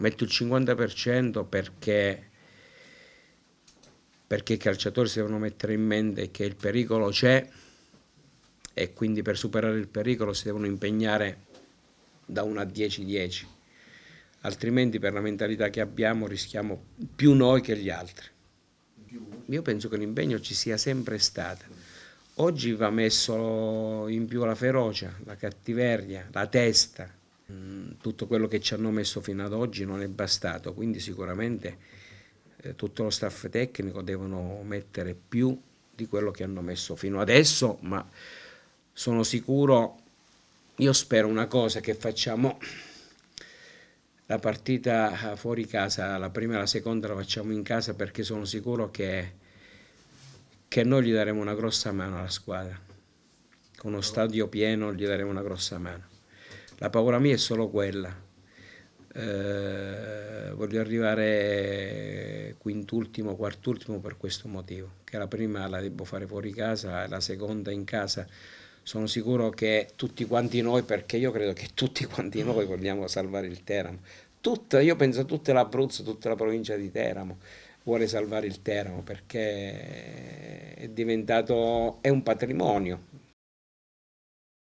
metto il 50% perché perché i calciatori si devono mettere in mente che il pericolo c'è e quindi per superare il pericolo si devono impegnare da 1 a 10-10, altrimenti per la mentalità che abbiamo rischiamo più noi che gli altri. Io penso che l'impegno ci sia sempre stato. Oggi va messo in più la ferocia, la cattiveria, la testa, Mm, tutto quello che ci hanno messo fino ad oggi non è bastato, quindi sicuramente eh, tutto lo staff tecnico devono mettere più di quello che hanno messo fino adesso, ma sono sicuro, io spero una cosa che facciamo la partita fuori casa, la prima e la seconda la facciamo in casa perché sono sicuro che, che noi gli daremo una grossa mano alla squadra. Con uno stadio pieno gli daremo una grossa mano. La paura mia è solo quella. Eh, voglio arrivare quintultimo, quartultimo per questo motivo, che la prima la devo fare fuori casa la seconda in casa. Sono sicuro che tutti quanti noi, perché io credo che tutti quanti mm. noi vogliamo salvare il Teramo, tutta, io penso a tutta l'Abruzzo, tutta la provincia di Teramo vuole salvare il Teramo perché è diventato, è un patrimonio,